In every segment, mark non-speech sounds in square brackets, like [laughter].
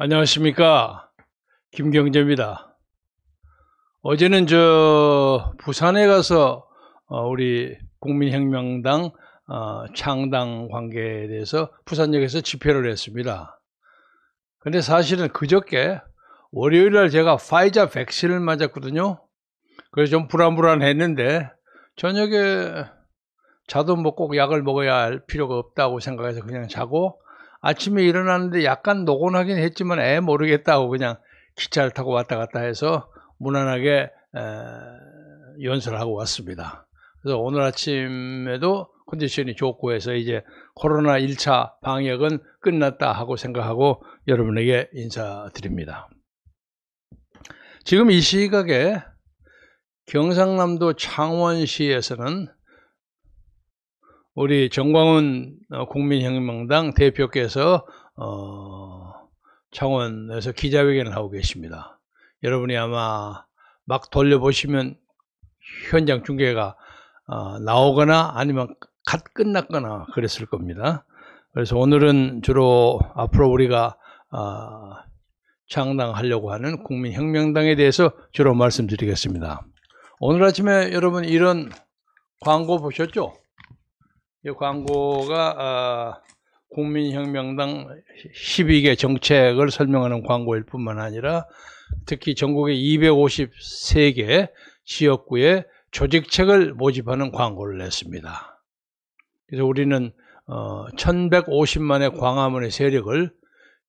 안녕하십니까. 김경재입니다. 어제는 저 부산에 가서 어, 우리 국민혁명당 어, 창당 관계에 대해서 부산역에서 집회를 했습니다. 근데 사실은 그저께 월요일 날 제가 파이자 백신을 맞았거든요. 그래서 좀 불안불안했는데 저녁에 자도 먹고 뭐 약을 먹어야 할 필요가 없다고 생각해서 그냥 자고 아침에 일어났는데 약간 노곤하긴 했지만 애 모르겠다고 그냥 기차를 타고 왔다 갔다 해서 무난하게 연설하고 왔습니다. 그래서 오늘 아침에도 컨디션이 좋고 해서 이제 코로나 1차 방역은 끝났다 하고 생각하고 여러분에게 인사드립니다. 지금 이 시각에 경상남도 창원시에서는 우리 정광훈 어, 국민혁명당 대표께서 어, 창원에서 기자회견을 하고 계십니다. 여러분이 아마 막 돌려보시면 현장 중계가 어, 나오거나 아니면 갓 끝났거나 그랬을 겁니다. 그래서 오늘은 주로 앞으로 우리가 어, 창당하려고 하는 국민혁명당에 대해서 주로 말씀드리겠습니다. 오늘 아침에 여러분 이런 광고 보셨죠? 이 광고가 아, 국민혁명당 12개 정책을 설명하는 광고일 뿐만 아니라 특히 전국의 253개 지역구에 조직책을 모집하는 광고를 냈습니다. 그래서 우리는 1150만의 어, 광화문의 세력을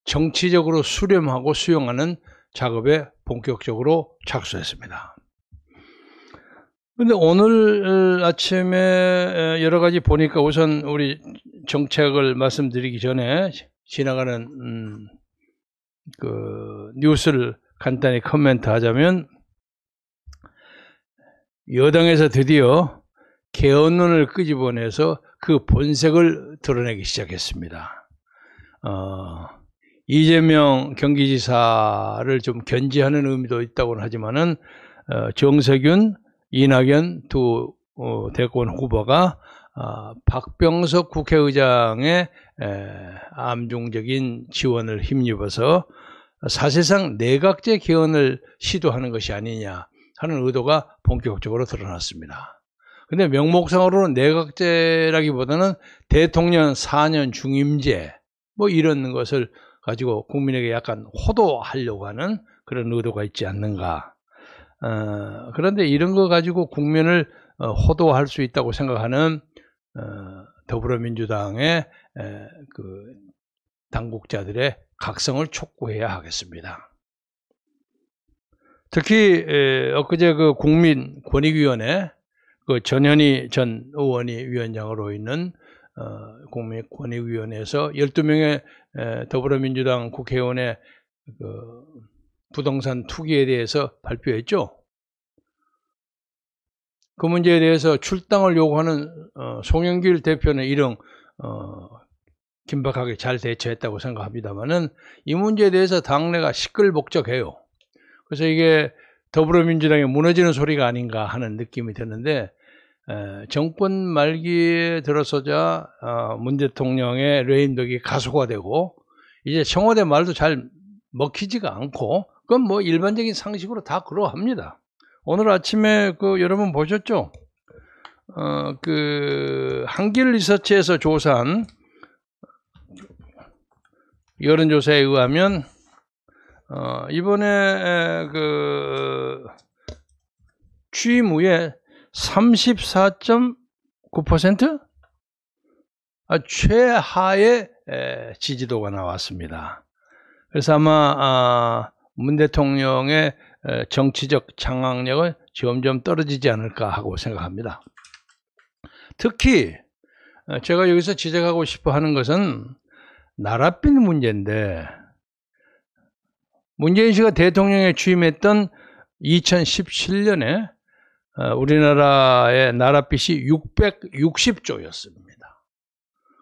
정치적으로 수렴하고 수용하는 작업에 본격적으로 착수했습니다. 근데 오늘 어, 아침에 여러 가지 보니까 우선 우리 정책을 말씀드리기 전에 지나가는 음, 그 뉴스를 간단히 커멘트 하자면 여당에서 드디어 개헌론을 끄집어내서 그 본색을 드러내기 시작했습니다. 어, 이재명 경기지사를 좀 견제하는 의미도 있다고는 하지만은 어, 정세균 이낙연 두 어, 대권 후보가 아, 박병석 국회의장의 암중적인 지원을 힘입어서 사실상 내각제 개헌을 시도하는 것이 아니냐 하는 의도가 본격적으로 드러났습니다. 근데 명목상으로는 내각제라기보다는 대통령 4년 중임제 뭐 이런 것을 가지고 국민에게 약간 호도하려고 하는 그런 의도가 있지 않는가 어, 그런데 이런 거 가지고 국면을 어, 호도할 수 있다고 생각하는 어, 더불어민주당의 에, 그 당국자들의 각성을 촉구해야 하겠습니다. 특히 에, 엊그제 그 국민 권익위원회 그 전현희 전 의원이 위원장으로 있는 어, 국민 권익위원회에서 12명의 에, 더불어민주당 국회의원의 그 부동산 투기에 대해서 발표했죠. 그 문제에 대해서 출당을 요구하는 어, 송영길 대표는 이런 어, 긴박하게 잘 대처했다고 생각합니다만은 이 문제에 대해서 당내가 시끌벅적해요. 그래서 이게 더불어민주당이 무너지는 소리가 아닌가 하는 느낌이 드는데 에, 정권 말기에 들어서자 어, 문 대통령의 레인덕이 가소가 되고 이제 청와대 말도 잘 먹히지가 않고 그건 뭐 일반적인 상식으로 다 그러합니다. 오늘 아침에 그 여러분 보셨죠? 어, 그 한길 리서치에서 조사한 여론조사에 의하면 어, 이번에 그 취임 후에 34.9% 아, 최하의 지지도가 나왔습니다. 그래서 아마 아, 문 대통령의 정치적 장악력은 점점 떨어지지 않을까 하고 생각합니다. 특히 제가 여기서 지적하고 싶어 하는 것은 나랏빚 문제인데 문재인 씨가 대통령에 취임했던 2017년에 어, 우리나라의 나랏빛이 660조였습니다.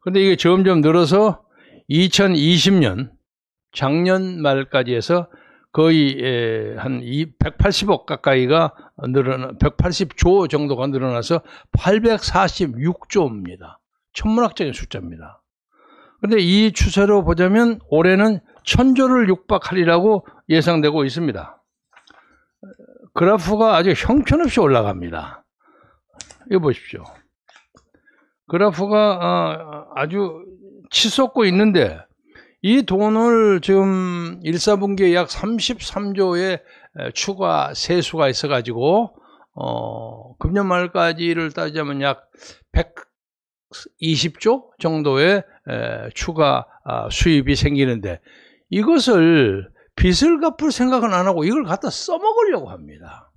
그런데 이게 점점 늘어서 2020년 작년 말까지 해서 거의 예, 한 180억 가까이가 늘어나 180조 정도가 늘어나서 846조입니다. 천문학적인 숫자입니다. 근데 이 추세로 보자면 올해는 천조를 육박하리라고 예상되고 있습니다. 그래프가 아주 형편없이 올라갑니다. 이거 보십시오. 그래프가 어, 아주 치솟고 있는데 이 돈을 지금 1사분기에 약 33조의 추가 세수가 있어가지고 어, 금년 말까지를 따지자면 약 120조 정도의 추가 아, 수입이 생기는데 이것을 빚을 갚을 생각은 안 하고 이걸 갖다 써먹으려고 합니다.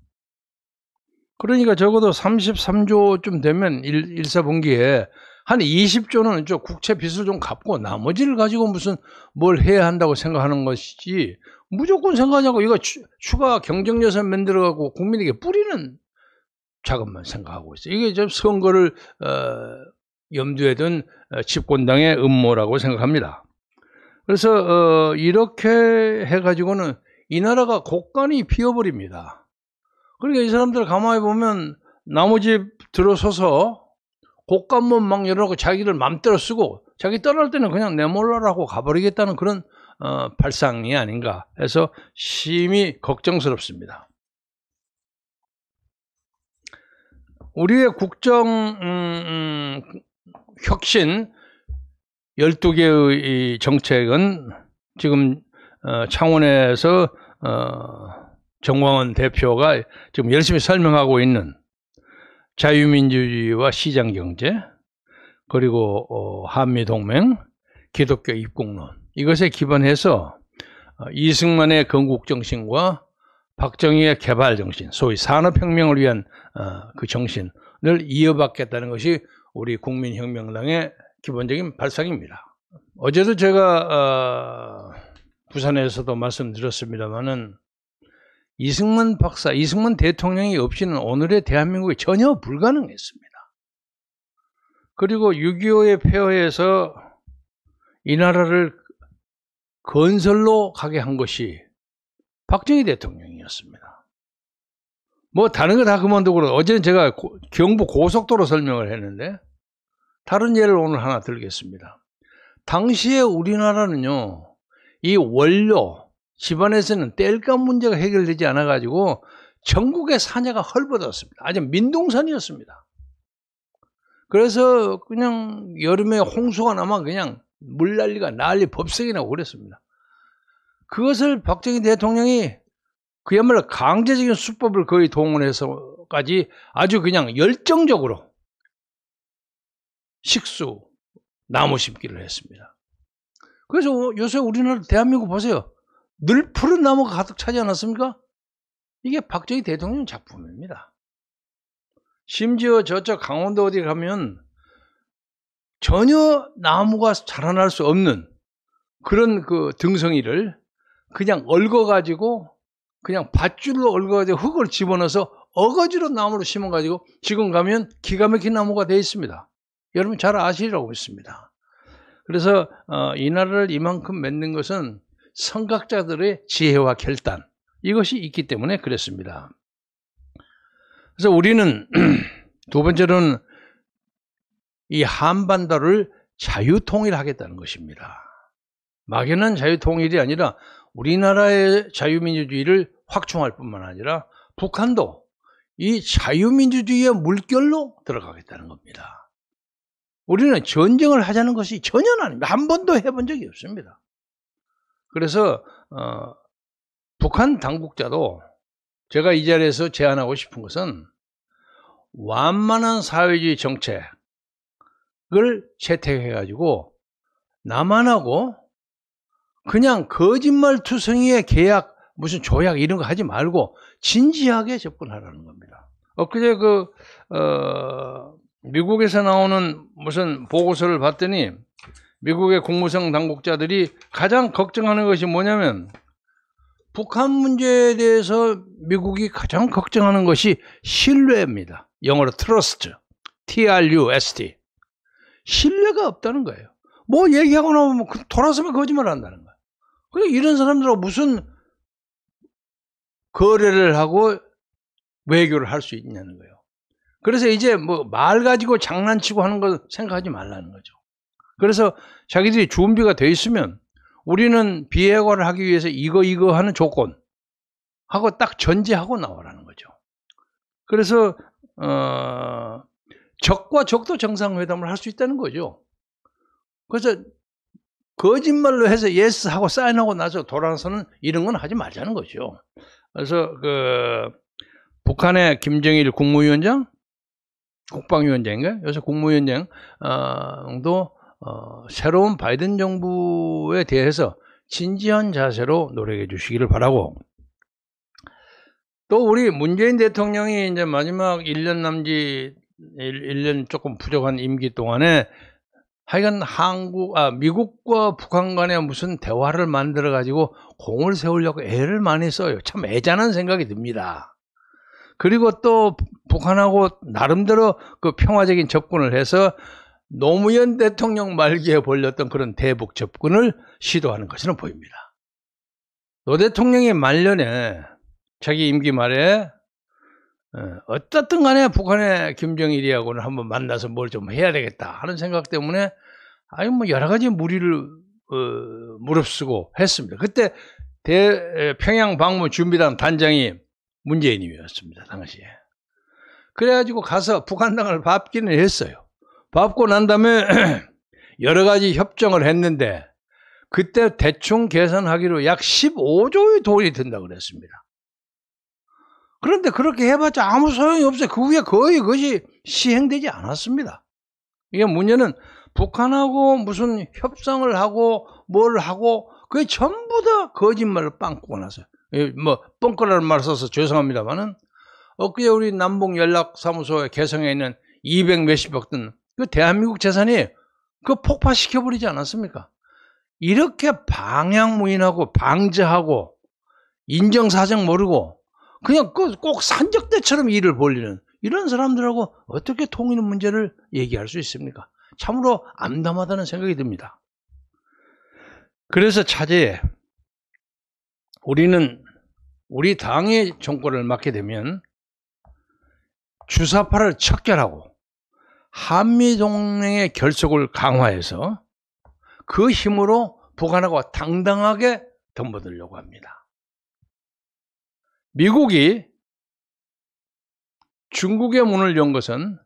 그러니까 적어도 33조쯤 되면 1, 1사분기에 한 20조는 저 국채 빚을 좀 갚고 나머지를 가지고 무슨 뭘 해야 한다고 생각하는 것이지 무조건 생각하냐고 이거 추가 경쟁여선 만들어갖고 국민에게 뿌리는 작업만 생각하고 있어요. 이게 좀 선거를 어, 염두에 둔 어, 집권당의 음모라고 생각합니다. 그래서 어, 이렇게 해가지고는 이 나라가 곡간이 비어버립니다. 그러니까 이 사람들 가만히 보면 나머지 들어서서 곶감문막 열어놓고 자기를 맘대로 쓰고 자기 떠날 때는 그냥 내몰라라고 가버리겠다는 그런 어, 발상이 아닌가 해서 심히 걱정스럽습니다. 우리의 국정 음, 음, 혁신 12개의 정책은 지금 어, 창원에서 어, 정광원 대표가 지금 열심히 설명하고 있는 자유민주주의와 시장경제, 그리고 어, 한미동맹, 기독교 입국론 이것에 기반해서 어, 이승만의 건국정신과 박정희의 개발정신, 소위 산업혁명을 위한 어, 그 정신을 이어받겠다는 것이 우리 국민혁명당의 기본적인 발상입니다. 어제도 제가 부산에서도 말씀드렸습니다마는 이승만 박사, 이승만 대통령이 없이는 오늘의 대한민국이 전혀 불가능했습니다. 그리고 6.25의 폐허에서 이 나라를 건설로 가게 한 것이 박정희 대통령이었습니다. 뭐 다른 거 다 그만두고 어제는 제가 경부 고속도로 설명을 했는데 다른 예를 오늘 하나 들겠습니다. 당시에 우리나라는요, 이 원료, 집안에서는 뗄감 문제가 해결되지 않아가지고 전국의 사냐가 헐벗었습니다. 아주 민동산이었습니다. 그래서 그냥 여름에 홍수가 나면 그냥 물난리가 난리 법석이 나고 그랬습니다. 그것을 박정희 대통령이 그야말로 강제적인 수법을 거의 동원해서까지 아주 그냥 열정적으로 식수, 나무 심기를 했습니다. 그래서 요새 우리나라 대한민국 보세요. 늘 푸른 나무가 가득 차지 않았습니까? 이게 박정희 대통령 작품입니다. 심지어 저쪽 강원도 어디 가면 전혀 나무가 자라날 수 없는 그런 그 등성이를 그냥 얽어가지고 그냥 밧줄로 얽어가지고 흙을 집어넣어서 어거지로 나무를 심어가지고 지금 가면 기가 막힌 나무가 되어 있습니다. 여러분 잘 아시라고 했습니다 그래서 어, 이 나라를 이만큼 맺는 것은 성각자들의 지혜와 결단 이것이 있기 때문에 그랬습니다. 그래서 우리는 [clears throat] 두 번째로는 이 한반도를 자유통일하겠다는 것입니다. 막연한 자유통일이 아니라 우리나라의 자유민주주의를 확충할 뿐만 아니라 북한도 이 자유민주주의의 물결로 들어가겠다는 겁니다. 우리는 전쟁을 하자는 것이 전혀 아닙니다. 한 번도 해본 적이 없습니다. 그래서 어, 북한 당국자도 제가 이 자리에서 제안하고 싶은 것은 완만한 사회주의 정책을 채택해가지고 남한하고 그냥 거짓말투성이의 계약 무슨 조약 이런 거 하지 말고 진지하게 접근하라는 겁니다. 엊그제 그 어, 미국에서 나오는 무슨 보고서를 봤더니 미국의 국무성 당국자들이 가장 걱정하는 것이 뭐냐면 북한 문제에 대해서 미국이 가장 걱정하는 것이 신뢰입니다. 영어로 trust, T-R-U-S-T. 신뢰가 없다는 거예요. 뭐 얘기하고 나면 뭐 그 돌아서면 거짓말을 한다는 거예요. 그래 이런 사람들하고 무슨 거래를 하고 외교를 할 수 있냐는 거예요. 그래서 이제 뭐 말 가지고 장난치고 하는 거 생각하지 말라는 거죠. 그래서 자기들이 준비가 돼 있으면 우리는 비핵화를 하기 위해서 이거 이거 하는 조건 하고 딱 전제하고 나오라는 거죠. 그래서 어, 적과 적도 정상회담을 할 수 있다는 거죠. 그래서 거짓말로 해서 예스 하고 사인하고 나서 돌아서는 이런 건 하지 말자는 거죠. 그래서 그 북한의 김정일 국무위원장, 국방위원장인가? 요새 국무위원장도 어, 새로운 바이든 정부에 대해서 진지한 자세로 노력해 주시기를 바라고 또 우리 문재인 대통령이 이제 마지막 1년 남짓 1, 년 조금 부족한 임기 동안에 하여간 한국 아 미국과 북한 간에 무슨 대화를 만들어 가지고 공을 세우려고 애를 많이 써요. 참 애잔한 생각이 듭니다. 그리고 또 북한하고 나름대로 그 평화적인 접근을 해서 노무현 대통령 말기에 벌렸던 그런 대북 접근을 시도하는 것으로 보입니다. 노 대통령이 말년에 자기 임기 말에 어, 어떻든 간에 북한의 김정일이하고는 한번 만나서 뭘 좀 해야 되겠다 하는 생각 때문에 아니 뭐 여러 가지 무리를 어, 무릅쓰고 했습니다. 그때 대, 평양 방문 준비단 단장이 문재인이었습니다 당시에. 그래가지고 가서 북한당을 밟기는 했어요. 받고 난 다음에 [clears throat] 여러 가지 협정을 했는데 그때 대충 계산하기로 약 15조의 돈이 든다 그랬습니다. 그런데 그렇게 해봤자 아무 소용이 없어요. 그 후에 거의 그것이 시행되지 않았습니다. 이게 문제는 북한하고 무슨 협상을 하고 뭘 하고 그게 전부 다 거짓말을 빵꾸고 나서 뭐 뻥꾸라는 말을 써서 죄송합니다만은 엊그제 우리 남북 연락사무소에 개성에 있는 200 몇십억 든그 대한민국 재산이 그 폭파시켜 버리지 않았습니까? 이렇게 방향무인하고 방제하고 인정사정 모르고 그냥 그 꼭 산적대처럼 일을 벌리는 이런 사람들하고 어떻게 통일 문제를 얘기할 수 있습니까? 참으로 암담하다는 생각이 듭니다. 그래서 차제 에 우리는 우리 당의 정권을 맡게 되면 주사파를 척결하고 한미 동맹의 결속을 강화해서 그 힘으로 북한하고 당당하게 덤벼들려고 합니다. 미국이 중국의 문을 연 것은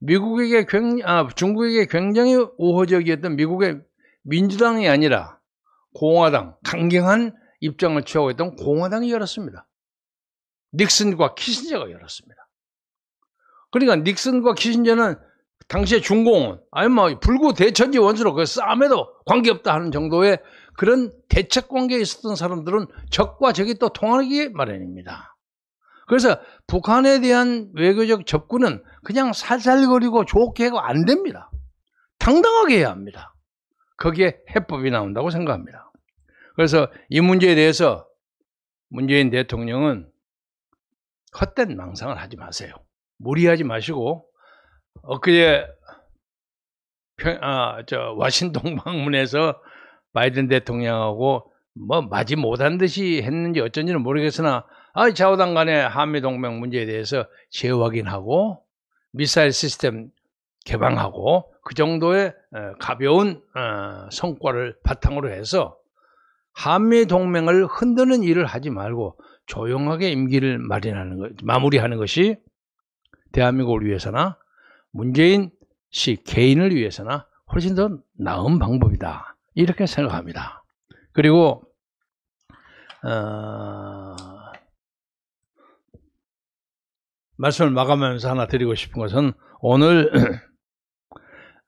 미국에게 굉장히, 아, 중국에게 굉장히 우호적이었던 미국의 민주당이 아니라 공화당, 강경한 입장을 취하고 있던 공화당이 열었습니다. 닉슨과 키신저가 열었습니다. 그러니까 닉슨과 키신저는 당시에 중공은 아니 뭐 불구 대천지 원수로 그 싸움에도 관계없다 하는 정도의 그런 대책 관계에 있었던 사람들은 적과 적이 또 통하기 마련입니다. 그래서 북한에 대한 외교적 접근은 그냥 살살거리고 좋게 하고 안 됩니다. 당당하게 해야 합니다. 거기에 해법이 나온다고 생각합니다. 그래서 이 문제에 대해서 문재인 대통령은 헛된 망상을 하지 마세요. 무리하지 마시고 엊그제 어, 평, 아, 저 워싱턴 [laughs] 방문해서 바이든 대통령하고 뭐 맞이 못한 듯이 했는지 어쩐지는 모르겠으나 아, 좌우당 간의 한미 동맹 문제에 대해서 재확인하고 미사일 시스템 개방하고 그 정도의 어, 가벼운 어, 성과를 바탕으로 해서 한미 동맹을 흔드는 일을 하지 말고 조용하게 임기를 마련하는 것, 마무리하는 것이 대한민국을 위해서나 문재인 씨 개인을 위해서나 훨씬 더 나은 방법이다. 이렇게 생각합니다. 그리고 어... 말씀을 마감하면서 하나 드리고 싶은 것은 오늘 [clears throat]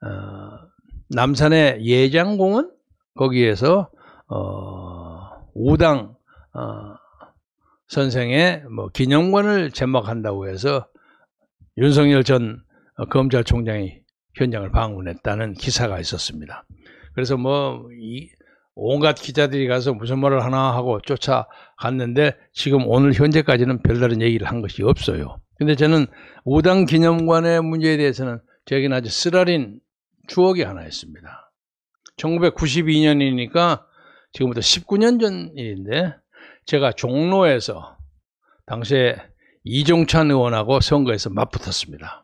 어... 남산의 예장공원 거기에서 어... 우당 어, 선생의 뭐 기념관을 제막한다고 해서 윤석열 전 어, 검찰총장이 현장을 방문했다는 기사가 있었습니다. 그래서 뭐 이 온갖 기자들이 가서 무슨 말을 하나 하고 쫓아갔는데 지금 오늘 현재까지는 별다른 얘기를 한 것이 없어요. 근데 저는 우당 기념관의 문제에 대해서는 저에게는 아주 쓰라린 추억이 하나 있습니다. 1992년이니까 지금부터 19년 전인데 일 제가 종로에서 당시에 이종찬 의원하고 선거에서 맞붙었습니다.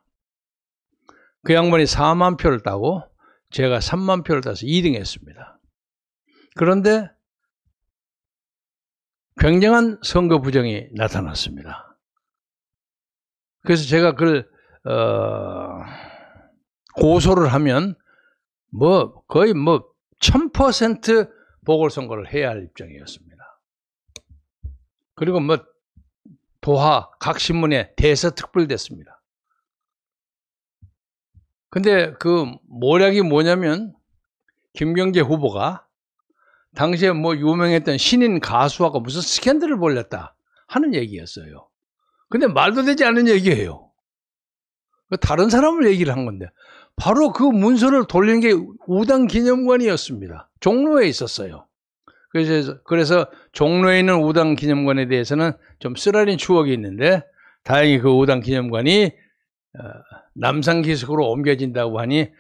그 양반이 4만 표를 따고 제가 3만 표를 따서 2등 했습니다. 그런데 굉장한 선거 부정이 나타났습니다. 그래서 제가 그걸 어, 고소를 하면 뭐 거의 뭐 1000% 보궐선거를 해야 할 입장이었습니다. 그리고 뭐 도하 각 신문에 대서 특불됐습니다. 근데 그 모략이 뭐냐면 김경재 후보가 당시에 뭐 유명했던 신인 가수하고 무슨 스캔들을 벌렸다 하는 얘기였어요. 근데 말도 되지 않은 얘기예요. 그 다른 사람을 얘기를 한 건데 바로 그 문서를 돌린 게 우당 기념관이었습니다. 종로에 있었어요. 그래서 그래서 종로에 있는 우당 기념관에 대해서는 좀 쓰라린 추억이 있는데 다행히 그 우당 기념관이 어, 남상기석으로 옮겨진다고 하니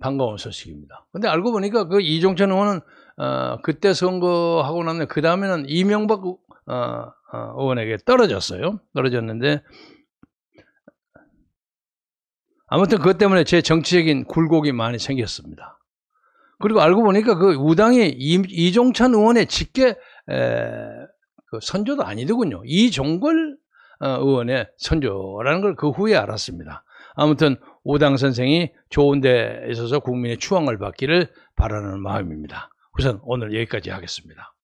반가운 소식입니다. 근데 알고 보니까 그 이종천 의원은 어, 그때 선거하고 나면 그 다음에는 이명박 어, 어, 의원에게 떨어졌어요. 떨어졌는데 아무튼 그것 때문에 제 정치적인 굴곡이 많이 생겼습니다. 그리고 알고 보니까 그 우당이 이, 이종찬 의원의 직계 에, 그 선조도 아니더군요. 이종걸 어, 의원의 선조라는 걸 그 후에 알았습니다. 아무튼 오당 선생이 좋은 데 있어서 국민의 추앙을 받기를 바라는 마음입니다. 우선 오늘 여기까지 하겠습니다.